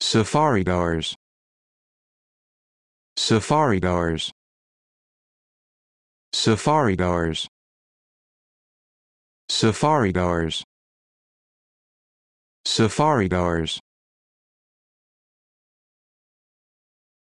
Safari goers. Safari goers. Safari goers. Safari goers. Safari goers.